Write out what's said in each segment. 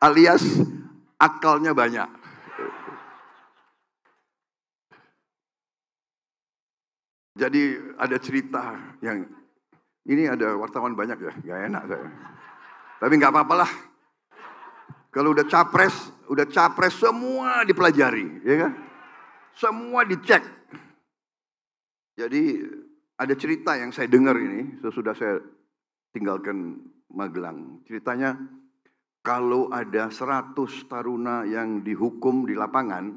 alias akalnya banyak. Jadi ada cerita yang ini ada wartawan banyak ya, gak enak saya. Tapi nggak apa-apalah. Kalau udah capres, udah capres semua dipelajari, ya kan? Semua dicek. Jadi ada cerita yang saya dengar ini sesudah saya tinggalkan Magelang. Ceritanya kalau ada 100 taruna yang dihukum di lapangan,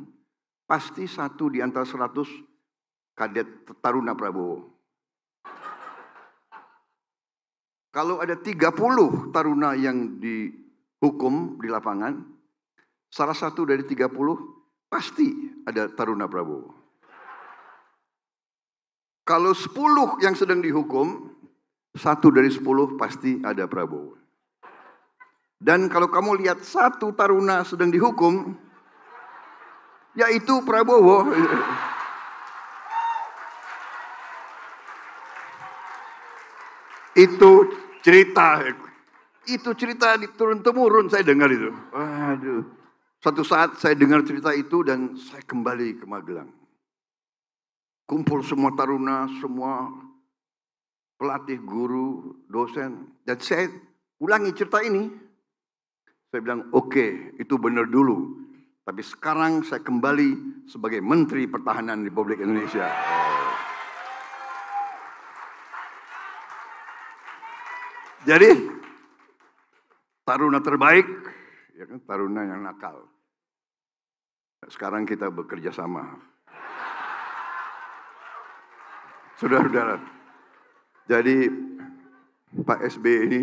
pasti satu di antara 100 kadet taruna Prabowo. Kalau ada 30 taruna yang dihukum di lapangan, salah satu dari 30 pasti ada taruna Prabowo. Kalau 10 yang sedang dihukum, satu dari 10 pasti ada Prabowo. Dan kalau kamu lihat satu taruna sedang dihukum, yaitu Prabowo. itu cerita itu cerita diturun turun temurun saya dengar itu aduh satu saat saya dengar cerita itu dan saya kembali ke Magelang kumpul semua taruna semua pelatih guru dosen dan saya ulangi cerita ini saya bilang, oke, okay, itu benar dulu. Tapi sekarang saya kembali sebagai Menteri Pertahanan Republik Indonesia. Jadi, taruna terbaik, ya kan, taruna yang nakal. Sekarang kita bekerja sama. Saudara-saudara, jadi Pak SBY ini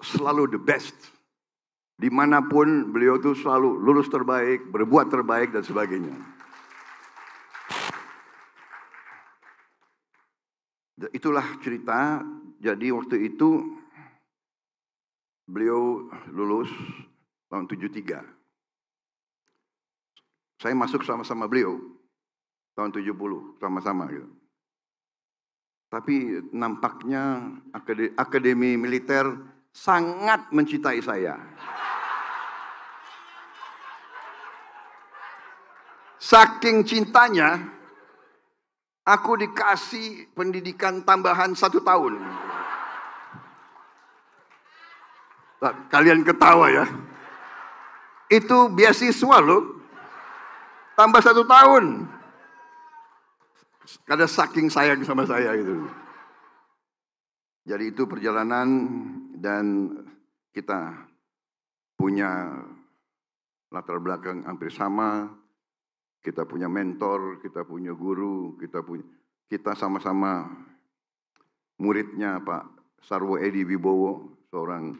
selalu the best Dimanapun beliau itu selalu lulus terbaik, berbuat terbaik, dan sebagainya. Itulah cerita, jadi waktu itu beliau lulus tahun 73. Saya masuk sama-sama beliau tahun 70, sama-sama gitu. Tapi nampaknya akademi, akademi militer sangat mencintai saya. Saking cintanya, aku dikasih pendidikan tambahan satu tahun. Kalian ketawa ya. Itu beasiswa loh. Tambah satu tahun. Karena saking sayang sama saya gitu. Jadi itu perjalanan dan kita punya latar belakang hampir sama, kita punya mentor, kita punya guru, kita punya kita sama-sama muridnya Pak Sarwo Edi Wibowo, seorang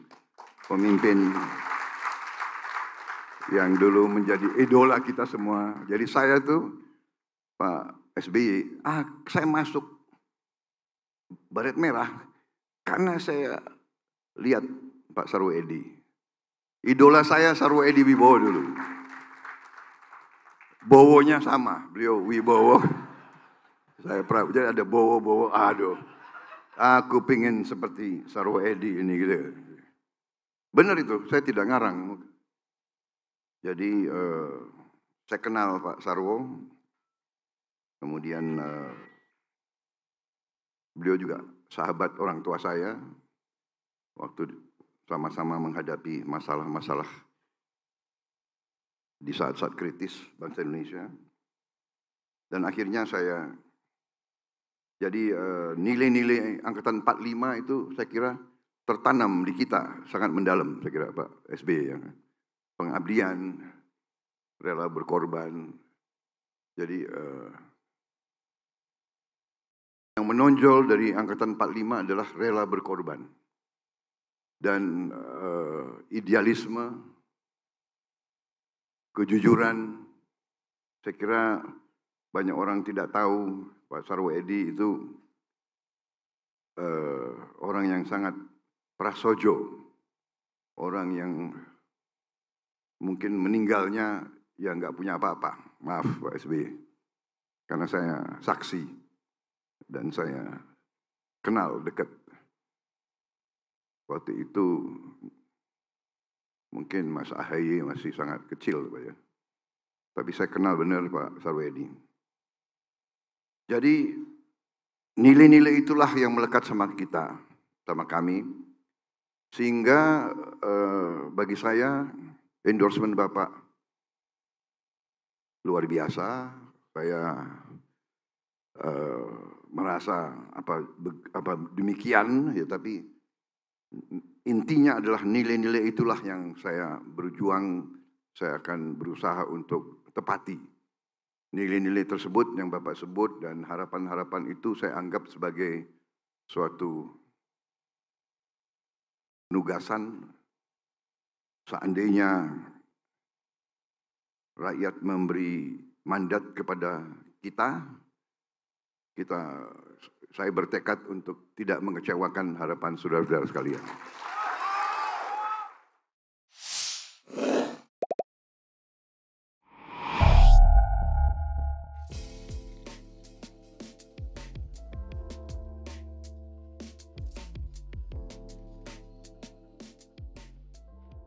pemimpin yang dulu menjadi idola kita semua. Jadi saya tuh Pak SBY, ah saya masuk baret merah karena saya lihat Pak Sarwo Edi. Idola saya Sarwo Edi Wibowo dulu. Bowonya sama, beliau Wibowo. Saya pernah, jadi ada Bowo-Bowo, aduh. Aku pingin seperti Sarwo Edi ini gitu. Benar itu, saya tidak ngarang. Jadi uh, saya kenal Pak Sarwo, kemudian uh, beliau juga sahabat orang tua saya. Waktu sama-sama menghadapi masalah-masalah di saat-saat kritis bangsa Indonesia. Dan akhirnya saya jadi eh, nilai-nilai angkatan 45 itu saya kira tertanam di kita sangat mendalam saya kira Pak SB yang Pengabdian, rela berkorban. Jadi uh, yang menonjol dari angkatan 45 adalah rela berkorban dan uh, idealisme kejujuran saya kira banyak orang tidak tahu Pak Sarwo Edi itu eh, orang yang sangat prasojo, orang yang mungkin meninggalnya ya nggak punya apa-apa. Maaf Pak SBY, karena saya saksi dan saya kenal dekat. Waktu itu Mungkin Mas Ahaye masih sangat kecil Pak ya. Tapi saya kenal benar Pak Sarwedi. Jadi nilai-nilai itulah yang melekat sama kita, sama kami. Sehingga eh, bagi saya endorsement Bapak luar biasa. Saya eh, merasa apa apa demikian ya tapi intinya adalah nilai-nilai itulah yang saya berjuang, saya akan berusaha untuk tepati. Nilai-nilai tersebut yang Bapak sebut dan harapan-harapan itu saya anggap sebagai suatu penugasan seandainya rakyat memberi mandat kepada kita kita saya bertekad untuk tidak mengecewakan harapan saudara-saudara sekalian.